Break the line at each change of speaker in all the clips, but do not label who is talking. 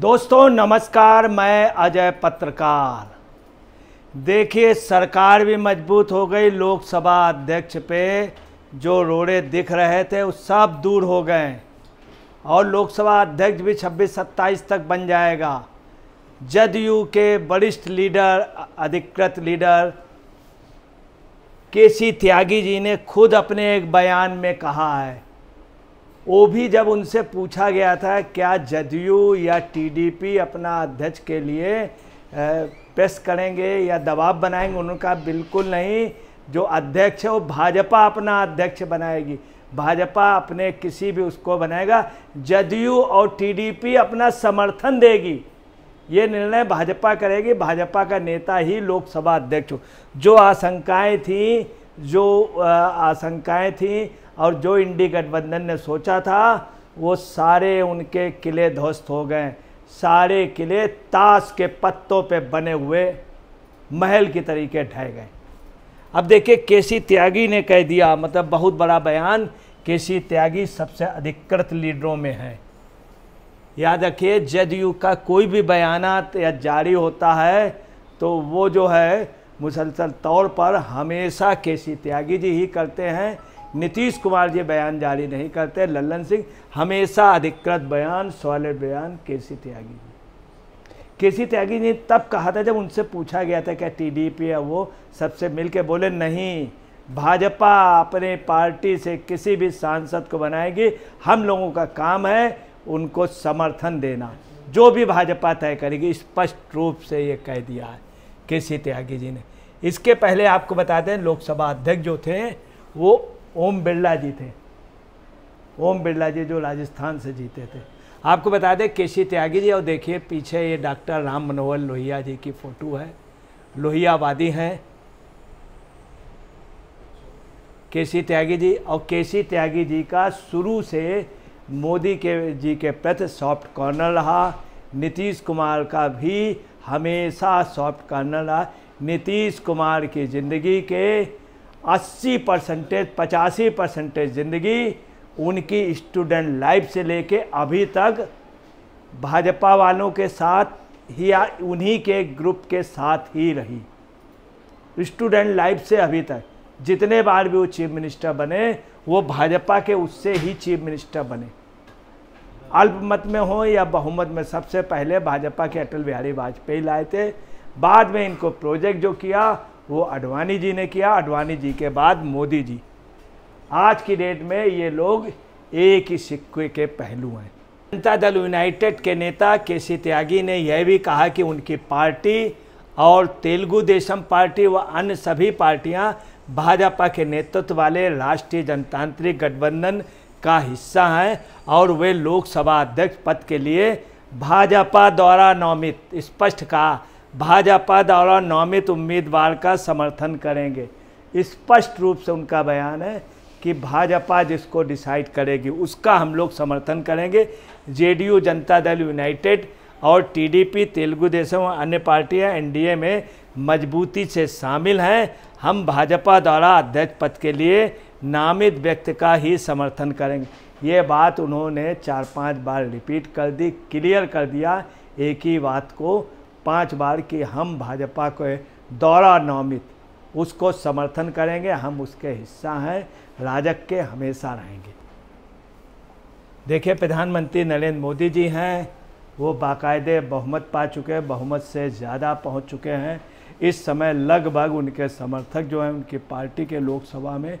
दोस्तों नमस्कार मैं अजय पत्रकार देखिए सरकार भी मजबूत हो गई लोकसभा अध्यक्ष पे जो रोड़े दिख रहे थे वो सब दूर हो गए और लोकसभा अध्यक्ष भी 26-27 तक बन जाएगा जदयू के वरिष्ठ लीडर अधिकृत लीडर के सी त्यागी जी ने खुद अपने एक बयान में कहा है वो भी जब उनसे पूछा गया था क्या जदयू या टीडीपी अपना अध्यक्ष के लिए प्रेस करेंगे या दबाव बनाएंगे उनका बिल्कुल नहीं जो अध्यक्ष है वो भाजपा अपना अध्यक्ष बनाएगी भाजपा अपने किसी भी उसको बनाएगा जदयू और टीडीपी अपना समर्थन देगी ये निर्णय भाजपा करेगी भाजपा का नेता ही लोकसभा अध्यक्ष हो जो आशंकाएं थी जो आशंकाएं थी और जो इंडी गठबंधन ने सोचा था वो सारे उनके किले ध्वस्त हो गए सारे किले ताश के पत्तों पे बने हुए महल की तरीके ढह गए अब देखिए केसी त्यागी ने कह दिया मतलब बहुत बड़ा बयान केसी त्यागी सबसे अधिकृत लीडरों में है याद रखिए जदयू का कोई भी बयान या जारी होता है तो वो जो है मुसलसल तौर पर हमेशा केसी त्यागी जी ही करते हैं नीतीश कुमार जी बयान जारी नहीं करते लल्लन सिंह हमेशा अधिकृत बयान सॉलिड बयान के सी त्यागी के सी त्यागी ने तब कहा था जब उनसे पूछा गया था क्या टी डी पी है वो सबसे मिल के बोले नहीं भाजपा अपने पार्टी से किसी भी सांसद को बनाएगी हम लोगों का काम है उनको समर्थन देना जो भी भाजपा तय करेगी स्पष्ट रूप से ये कह दिया है के सी त्यागी जी ने इसके पहले आपको बता दें लोकसभा अध्यक्ष जो थे वो ओम बिरला जी थे ओम बिरला जी जो राजस्थान से जीते थे आपको बता दें केसी त्यागी जी और देखिए पीछे ये डॉक्टर राम मनोहर लोहिया जी की फ़ोटो है लोहियावादी हैं केसी त्यागी जी और केसी त्यागी जी का शुरू से मोदी के जी के प्रति सॉफ्ट कॉर्नर रहा नीतीश कुमार का भी हमेशा सॉफ्ट कॉर्नर रहा नीतीश कुमार की ज़िंदगी के अस्सी परसेंटेज पचासी परसेंटेज ज़िंदगी उनकी स्टूडेंट लाइफ से लेके अभी तक भाजपा वालों के साथ ही उन्हीं के ग्रुप के साथ ही रही स्टूडेंट लाइफ से अभी तक जितने बार भी वो चीफ मिनिस्टर बने वो भाजपा के उससे ही चीफ मिनिस्टर बने अल्पमत में हो या बहुमत में सबसे पहले भाजपा के अटल बिहारी वाजपेयी लाए थे बाद में इनको प्रोजेक्ट जो किया वो अडवाणी जी ने किया अडवाणी जी के बाद मोदी जी आज की डेट में ये लोग एक ही सिक्के के पहलू हैं जनता दल यूनाइटेड के नेता के सी त्यागी ने यह भी कहा कि उनकी पार्टी और तेलुगु देशम पार्टी व अन्य सभी पार्टियां भाजपा के नेतृत्व वाले राष्ट्रीय जनतांत्रिक गठबंधन का हिस्सा हैं और वे लोकसभा अध्यक्ष पद के लिए भाजपा द्वारा नामित स्पष्ट कहा भाजपा द्वारा नामित उम्मीदवार का समर्थन करेंगे स्पष्ट रूप से उनका बयान है कि भाजपा जिसको डिसाइड करेगी उसका हम लोग समर्थन करेंगे जेडीयू जनता दल यूनाइटेड और टीडीपी तेलुगु देशम और अन्य पार्टियां एनडीए में मजबूती से शामिल हैं हम भाजपा द्वारा अध्यक्ष पद के लिए नामित व्यक्ति का ही समर्थन करेंगे ये बात उन्होंने चार पांच बार रिपीट कर दी क्लियर कर दिया एक ही बात को पाँच बार कि हम भाजपा के दौरा नौमित उसको समर्थन करेंगे हम उसके हिस्सा हैं राजक के हमेशा रहेंगे देखिए प्रधानमंत्री नरेंद्र मोदी जी हैं वो बाकायदे बहुमत पा चुके हैं बहुमत से ज़्यादा पहुंच चुके हैं इस समय लगभग उनके समर्थक जो हैं उनकी पार्टी के लोकसभा में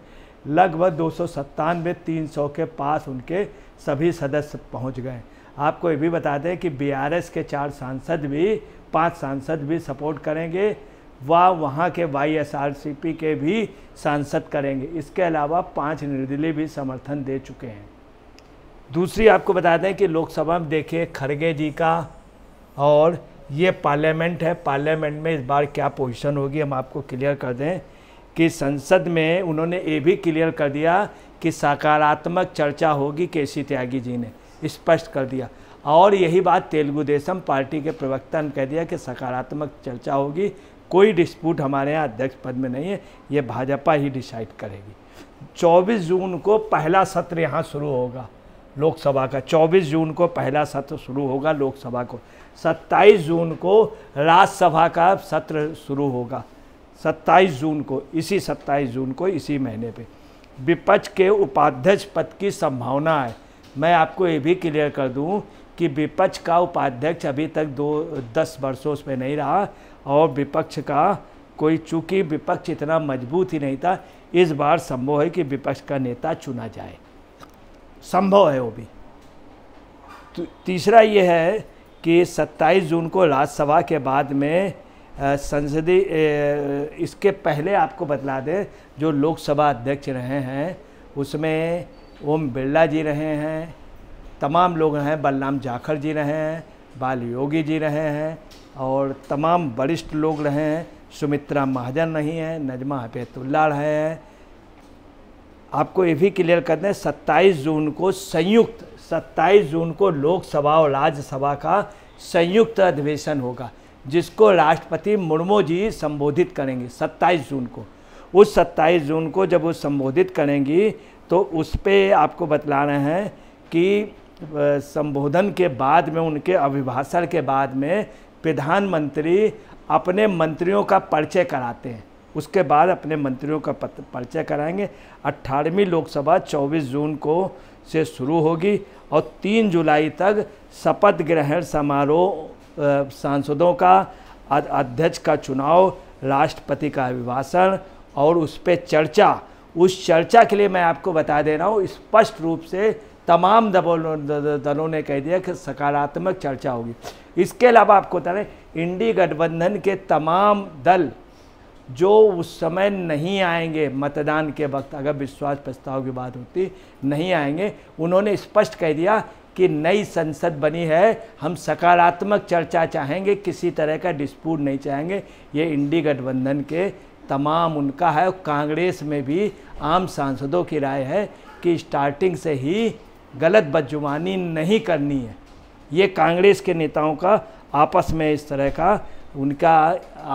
लगभग दो सौ तीन सौ के पास उनके सभी सदस्य पहुंच गए आपको ये भी बता दें कि बीआरएस के चार सांसद भी पांच सांसद भी सपोर्ट करेंगे व वहाँ के वाई के भी सांसद करेंगे इसके अलावा पांच निर्दलीय भी समर्थन दे चुके हैं दूसरी आपको बता दें कि लोकसभा में देखिए खड़गे जी का और ये पार्लियामेंट है पार्लियामेंट में इस बार क्या पोजीशन होगी हम आपको क्लियर कर दें कि संसद में उन्होंने ये भी क्लियर कर दिया कि सकारात्मक चर्चा होगी के सी त्यागी जी ने स्पष्ट कर दिया और यही बात तेलुगु देशम पार्टी के प्रवक्ता ने कह दिया कि सकारात्मक चर्चा होगी कोई डिस्प्यूट हमारे यहाँ अध्यक्ष पद में नहीं है ये भाजपा ही डिसाइड करेगी 24 जून को पहला सत्र यहाँ शुरू होगा लोकसभा का 24 जून को पहला सत्र शुरू होगा लोकसभा को 27 जून को राज्यसभा का सत्र शुरू होगा 27 जून को इसी 27 जून को इसी महीने पे विपक्ष के उपाध्यक्ष पद की संभावना है मैं आपको ये भी क्लियर कर दूँ कि विपक्ष का उपाध्यक्ष अभी तक दो दस वर्षों उसमें नहीं रहा और विपक्ष का कोई चूंकि विपक्ष इतना मजबूत ही नहीं था इस बार संभव है कि विपक्ष का नेता चुना जाए संभव है वो भी तो तीसरा ये है कि 27 जून को राज्यसभा के बाद में संसदीय इसके पहले आपको बतला दें जो लोकसभा अध्यक्ष रहे हैं उसमें ओम बिरला जी रहे हैं तमाम लोग हैं बलराम जाखड़ जी रहे हैं बाल योगी जी रहे हैं और तमाम वरिष्ठ लोग रहे हैं सुमित्रा महाजन रही हैं नजमा हफेतुल्ला रहे हैं आपको ये भी क्लियर कर दें 27 जून को संयुक्त 27 जून को लोकसभा और राज्यसभा का संयुक्त अधिवेशन होगा जिसको राष्ट्रपति मुर्मू जी संबोधित करेंगे 27 जून को उस 27 जून को जब वो संबोधित करेंगी तो उस पर आपको बतला रहे हैं कि संबोधन के बाद में उनके अभिभाषण के बाद में प्रधानमंत्री अपने मंत्रियों का परिचय कराते हैं उसके बाद अपने मंत्रियों का परिचय कराएंगे 18वीं लोकसभा 24 जून को से शुरू होगी और 3 जुलाई तक शपथ ग्रहण समारोह सांसदों का अध्यक्ष का चुनाव राष्ट्रपति का अभिभाषण और उस पर चर्चा उस चर्चा के लिए मैं आपको बता दे रहा हूँ स्पष्ट रूप से तमाम दलों ने कह दिया कि सकारात्मक चर्चा होगी इसके अलावा आपको बता रहे इंडी गठबंधन के तमाम दल जो उस समय नहीं आएंगे मतदान के वक्त अगर विश्वास प्रस्ताव की बात होती नहीं आएंगे उन्होंने स्पष्ट कह दिया कि नई संसद बनी है हम सकारात्मक चर्चा चाहेंगे किसी तरह का डिस्प्यूट नहीं चाहेंगे ये इंडी गठबंधन के तमाम उनका है कांग्रेस में भी आम सांसदों की राय है कि स्टार्टिंग से ही गलत बदजुमानी नहीं करनी है ये कांग्रेस के नेताओं का आपस में इस तरह का उनका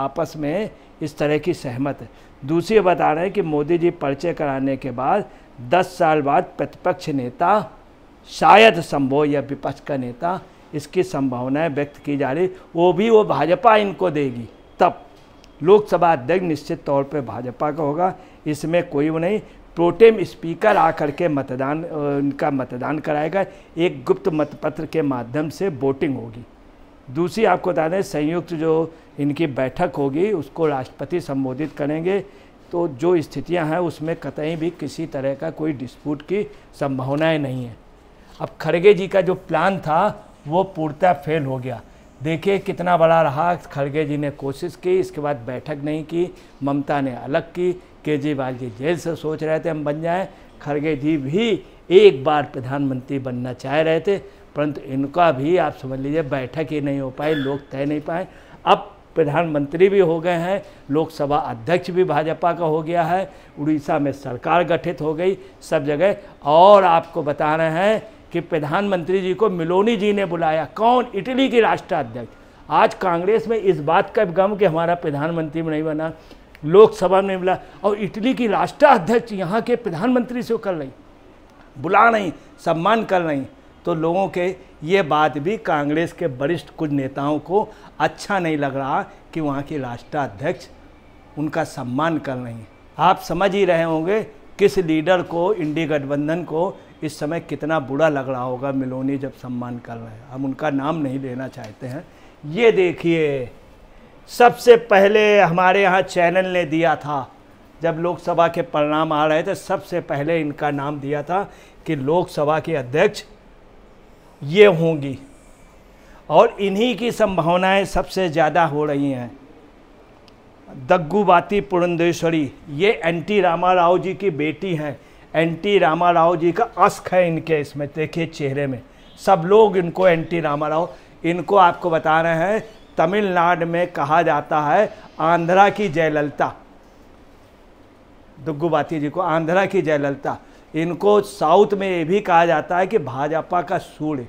आपस में इस तरह की सहमत है दूसरी बता रहे हैं कि मोदी जी पर्चे कराने के बाद 10 साल बाद प्रतिपक्ष नेता शायद संभव या विपक्ष का नेता इसकी संभावनाएं व्यक्त की जा रही वो भी वो भाजपा इनको देगी तब लोकसभा अध्यक्ष निश्चित तौर पर भाजपा का होगा इसमें कोई वो नहीं प्रोटेम स्पीकर आकर के मतदान उनका मतदान कराएगा एक गुप्त मतपत्र के माध्यम से वोटिंग होगी दूसरी आपको बता दें संयुक्त जो इनकी बैठक होगी उसको राष्ट्रपति संबोधित करेंगे तो जो स्थितियां हैं उसमें कतई भी किसी तरह का कोई डिस्प्यूट की संभावनाएं नहीं है अब खड़गे जी का जो प्लान था वो पूर्णतः फेल हो गया देखिए कितना बड़ा रहा खड़गे जी ने कोशिश की इसके बाद बैठक नहीं की ममता ने अलग की केजरीवाल जी जेल से सोच रहे थे हम बन जाएं खड़गे जी भी एक बार प्रधानमंत्री बनना चाह रहे थे परंतु इनका भी आप समझ लीजिए बैठक ही नहीं हो पाई लोग तय नहीं पाए अब प्रधानमंत्री भी हो गए हैं लोकसभा अध्यक्ष भी भाजपा का हो गया है उड़ीसा में सरकार गठित हो गई सब जगह और आपको बता रहे हैं कि प्रधानमंत्री जी को मिलोनी जी ने बुलाया कौन इटली की राष्ट्राध्यक्ष आज कांग्रेस में इस बात का गम कि हमारा प्रधानमंत्री नहीं बना लोकसभा में मिला और इटली की राष्ट्राध्यक्ष यहाँ के प्रधानमंत्री से कर रही बुला नहीं सम्मान कर रही तो लोगों के ये बात भी कांग्रेस के वरिष्ठ कुछ नेताओं को अच्छा नहीं लग रहा कि वहाँ के राष्ट्राध्यक्ष उनका सम्मान कर रही आप समझ ही रहे होंगे किस लीडर को इंडी गठबंधन को इस समय कितना बुरा लग रहा होगा मिलोनी जब सम्मान कर रहे हैं हम उनका नाम नहीं लेना चाहते हैं ये देखिए सबसे पहले हमारे यहाँ चैनल ने दिया था जब लोकसभा के परिणाम आ रहे थे सबसे पहले इनका नाम दिया था कि लोकसभा के अध्यक्ष ये होंगी और इन्हीं की संभावनाएं सबसे ज़्यादा हो रही हैं दग्गूबाती पुरंदेश्वरी ये एंटी रामा राव जी की बेटी हैं एंटी रामा राव जी का अस्क है इनके इसमें देखिए चेहरे में सब लोग इनको एंटी रामा राव इनको आपको बता रहे हैं तमिलनाडु में कहा जाता है आंध्रा की जयललिता दुग्गुबाती जी को आंध्रा की जयललिता इनको साउथ में ये भी कहा जाता है कि भाजपा का सूर्य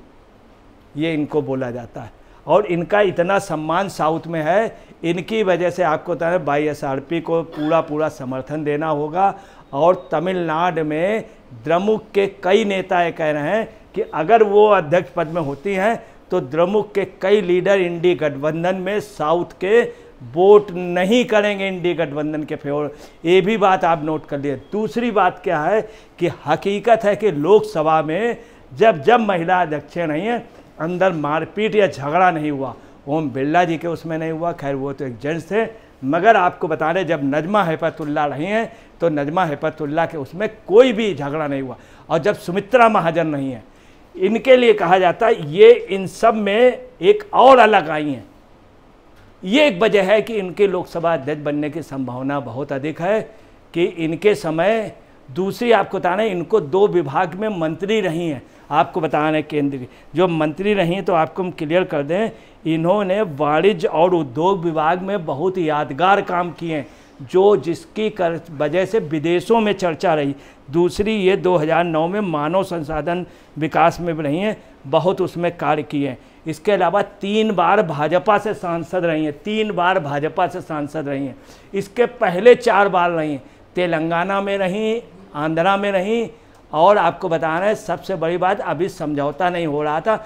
ये इनको बोला जाता है और इनका इतना सम्मान साउथ में है इनकी वजह से आपको तरह बाई एस आर पी को पूरा पूरा समर्थन देना होगा और तमिलनाडु में द्रमुक के कई नेता ये कह रहे हैं कि अगर वो अध्यक्ष पद में होती हैं तो द्रमुक के कई लीडर इंडी गठबंधन में साउथ के वोट नहीं करेंगे इंडी गठबंधन के फेवर ये भी बात आप नोट कर लिए दूसरी बात क्या है कि हकीकत है कि लोकसभा में जब जब महिला अध्यक्ष नहीं हैं अंदर मारपीट या झगड़ा नहीं हुआ ओम बिरला जी के उसमें नहीं हुआ खैर वो तो एक जेंट्स थे मगर आपको बता दें जब नजमा हेपतुल्ला रही हैं तो नजमा हेपतुल्ला के उसमें कोई भी झगड़ा नहीं हुआ और जब सुमित्रा महाजन नहीं है इनके लिए कहा जाता है ये इन सब में एक और अलग आई हैं ये एक वजह है कि इनके लोकसभा अध्यक्ष बनने की संभावना बहुत अधिक है कि इनके समय दूसरी आपको बता रहे इनको दो विभाग में मंत्री रही हैं आपको बताना है केंद्रीय जो मंत्री रही तो आपको हम क्लियर कर दें इन्होंने वाणिज्य और उद्योग विभाग में बहुत यादगार काम किए हैं जो जिसकी वजह से विदेशों में चर्चा रही दूसरी ये 2009 में मानव संसाधन विकास में भी रही हैं बहुत उसमें कार्य किए हैं इसके अलावा तीन बार भाजपा से सांसद रही हैं तीन बार भाजपा से सांसद रही हैं इसके पहले चार बार रही हैं तेलंगाना में रहीं आंध्रा में रहीं और आपको बता रहे हैं सबसे बड़ी बात अभी समझौता नहीं हो रहा था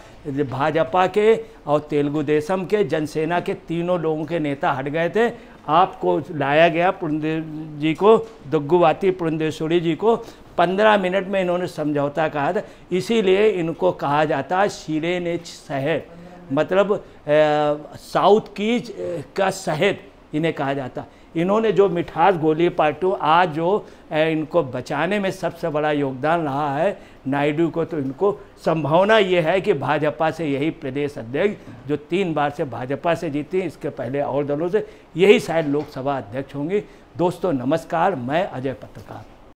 भाजपा के और तेलुगु देशम के जनसेना के तीनों लोगों के नेता हट गए थे आपको लाया गया पुरंदेव जी को दुग्गुवाती पुरंदेश्वरी जी को पंद्रह मिनट में इन्होंने समझौता कहा था इसीलिए इनको कहा जाता शिरे ने शहर मतलब साउथ की का शहर इन्हें कहा जाता इन्होंने जो मिठास गोली पार्टू आज जो इनको बचाने में सबसे बड़ा योगदान रहा है नायडू को तो इनको संभावना ये है कि भाजपा से यही प्रदेश अध्यक्ष जो तीन बार से भाजपा से जीती इसके पहले और दलों से यही शायद लोकसभा अध्यक्ष होंगे दोस्तों नमस्कार मैं अजय पत्रकार